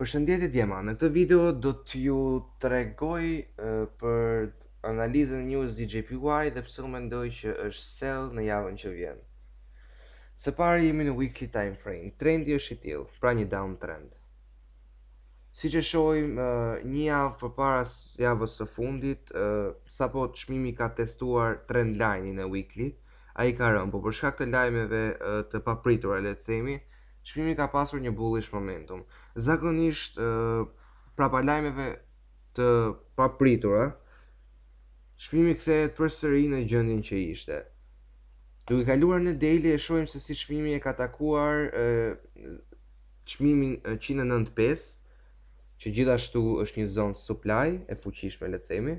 Përshëndetje Djema, në këtë video do t'ju të regoj uh, për analizën njës DJPY dhe pësër mendoj që është sell në javën që vjen. Së pari jemi në weekly time frame, trendi është i tilë, pra një downtrend. Si që shojmë, uh, një javë për para javës së fundit, uh, sa po të shmimi ka testuar trend line-in e weekly, a i ka rëmë, po shkak të lajmeve uh, të papritur e letë themi, shpimi ka pasur një bullish momentum. Zakonisht, uh, lajmeve të papritura, shpimi kthehet përsëri në gjëndin që ishte. Duke kaluar në daily e shohim se si shpimi e ka takuar uh, çmimin 195 që gjithashtu është një zonë supply e fuqishme le të themi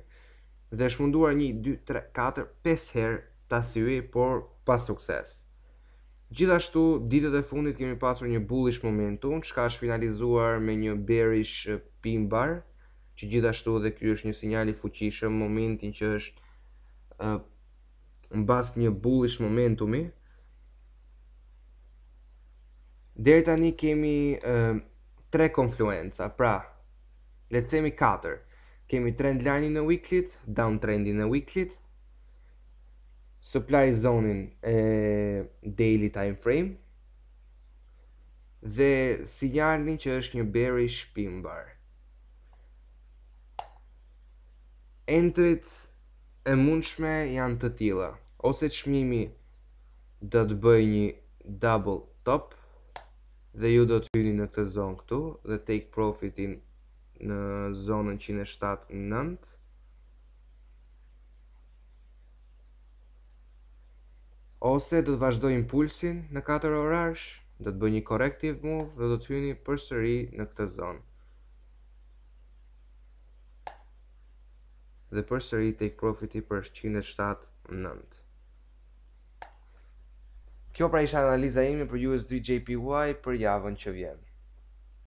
dhe është munduar një 2 3 4 5 herë ta thyri por pa sukses. Gjithashtu ditët e fundit kemi pasur një bullish momentum, çka është finalizuar me një bearish pin bar, që gjithashtu edhe ky është një sinjal i fuqishëm momentin që është ë mbaz një bullish momentumi. Deri tani kemi uh, tre konfluenca, pra le të themi katër. Kemi trend line-in e downtrendin e weeklyt supply zone-in e daily time frame dhe sinjalin që është një bearish pin bar. Entrit e mundshme janë të tilla, ose çmimi do të bëjë një double top dhe ju do të hyni në këtë zonë këtu dhe take profitin në zonën 107.9 ose do të vazhdoj impulsin në 4 orash, do të bëj një corrective move dhe do të hyni përsëri në këtë zonë. Dhe përsëri take profiti për 107.9. Kjo pra isha analiza ime për USD JPY për javën që vjenë.